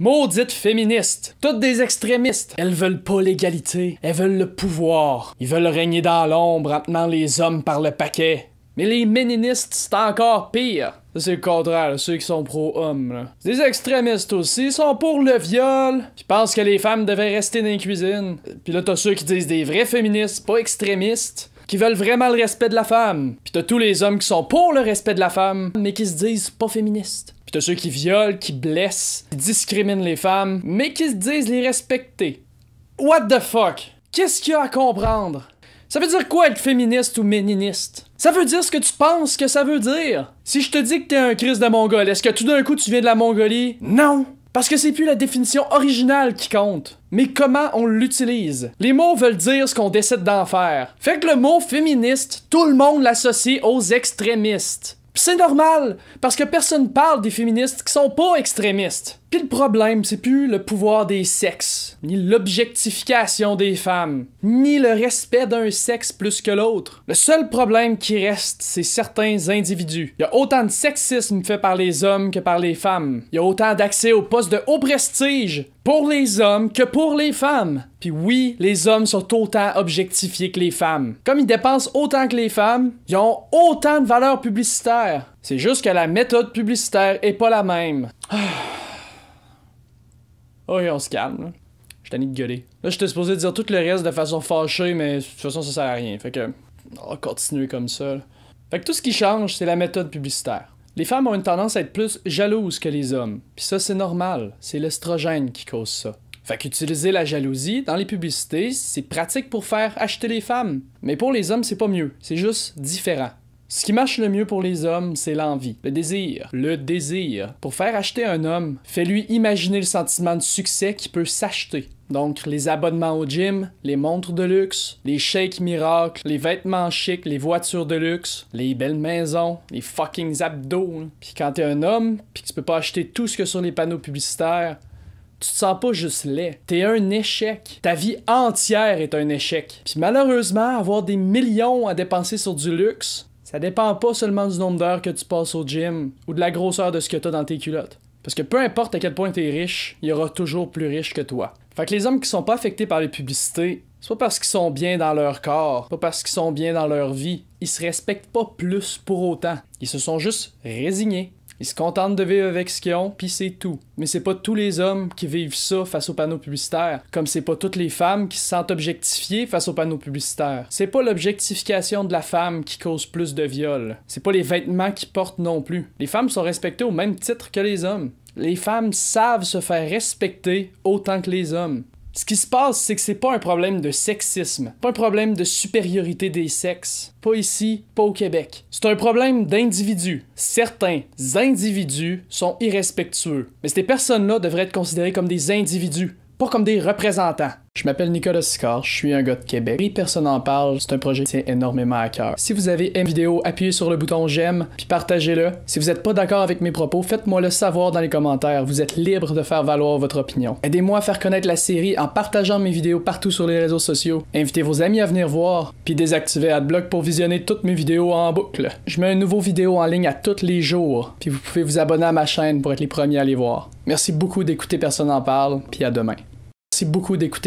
Maudites féministes, toutes des extrémistes. Elles veulent pas l'égalité, elles veulent le pouvoir. Ils veulent régner dans l'ombre en tenant les hommes par le paquet. Mais les méninistes, c'est encore pire. C'est le contraire, ceux qui sont pro-hommes. Des extrémistes aussi, sont pour le viol. Ils pensent que les femmes devaient rester dans les cuisines. Puis là, t'as ceux qui disent des vrais féministes, pas extrémistes qui veulent vraiment le respect de la femme. Puis t'as tous les hommes qui sont pour le respect de la femme, mais qui se disent pas féministes. Puis t'as ceux qui violent, qui blessent, qui discriminent les femmes, mais qui se disent les respecter. What the fuck? Qu'est-ce qu'il y a à comprendre? Ça veut dire quoi être féministe ou méniniste? Ça veut dire ce que tu penses que ça veut dire. Si je te dis que t'es un Christ de Mongole, est-ce que tout d'un coup tu viens de la Mongolie? Non! Parce que c'est plus la définition originale qui compte, mais comment on l'utilise. Les mots veulent dire ce qu'on décide d'en faire. Fait que le mot féministe, tout le monde l'associe aux extrémistes. C'est normal, parce que personne parle des féministes qui sont pas extrémistes. Pis le problème, c'est plus le pouvoir des sexes, ni l'objectification des femmes, ni le respect d'un sexe plus que l'autre. Le seul problème qui reste, c'est certains individus. Il y a autant de sexisme fait par les hommes que par les femmes. Il y a autant d'accès aux postes de haut prestige pour les hommes que pour les femmes. Puis oui, les hommes sont autant objectifiés que les femmes. Comme ils dépensent autant que les femmes, ils ont autant de valeur publicitaire. C'est juste que la méthode publicitaire est pas la même. Ah. Oh, on se calme. Je ai de gueuler. Là, j'étais supposé dire tout le reste de façon fâchée, mais de toute façon, ça sert à rien. Fait que, on va continuer comme ça. Fait que tout ce qui change, c'est la méthode publicitaire. Les femmes ont une tendance à être plus jalouses que les hommes. Puis ça, c'est normal. C'est l'estrogène qui cause ça. Fait qu'utiliser la jalousie dans les publicités, c'est pratique pour faire acheter les femmes. Mais pour les hommes, c'est pas mieux. C'est juste différent. Ce qui marche le mieux pour les hommes, c'est l'envie, le désir, le désir. Pour faire acheter un homme, fais-lui imaginer le sentiment de succès qui peut s'acheter. Donc les abonnements au gym, les montres de luxe, les shakes miracles, les vêtements chics, les voitures de luxe, les belles maisons, les fucking abdos. Puis quand t'es un homme, puis que tu peux pas acheter tout ce que sur les panneaux publicitaires, tu te sens pas juste laid. T'es un échec. Ta vie entière est un échec. Puis malheureusement, avoir des millions à dépenser sur du luxe, ça dépend pas seulement du nombre d'heures que tu passes au gym ou de la grosseur de ce que tu as dans tes culottes. Parce que peu importe à quel point tu es riche, il y aura toujours plus riche que toi. Fait que les hommes qui sont pas affectés par les publicités, c'est pas parce qu'ils sont bien dans leur corps, pas parce qu'ils sont bien dans leur vie, ils se respectent pas plus pour autant. Ils se sont juste résignés ils se contentent de vivre avec ce qu'ils ont, puis c'est tout. Mais c'est pas tous les hommes qui vivent ça face aux panneaux publicitaires, comme c'est pas toutes les femmes qui se sentent objectifiées face aux panneaux publicitaires. C'est pas l'objectification de la femme qui cause plus de viols. C'est pas les vêtements qu'ils portent non plus. Les femmes sont respectées au même titre que les hommes. Les femmes savent se faire respecter autant que les hommes. Ce qui se passe, c'est que c'est pas un problème de sexisme, pas un problème de supériorité des sexes, pas ici, pas au Québec. C'est un problème d'individus. Certains individus sont irrespectueux, mais ces personnes-là devraient être considérées comme des individus, pas comme des représentants. Je m'appelle Nicolas Sicard, je suis un gars de Québec et personne n'en parle, c'est un projet qui tient énormément à cœur. Si vous avez aimé la vidéo, appuyez sur le bouton j'aime, puis partagez-le. Si vous n'êtes pas d'accord avec mes propos, faites-moi le savoir dans les commentaires, vous êtes libre de faire valoir votre opinion. Aidez-moi à faire connaître la série en partageant mes vidéos partout sur les réseaux sociaux, invitez vos amis à venir voir, puis désactivez AdBlock pour visionner toutes mes vidéos en boucle. Je mets une nouvelle vidéo en ligne à tous les jours, puis vous pouvez vous abonner à ma chaîne pour être les premiers à les voir. Merci beaucoup d'écouter Personne n'en parle, puis à demain beaucoup d'écouter.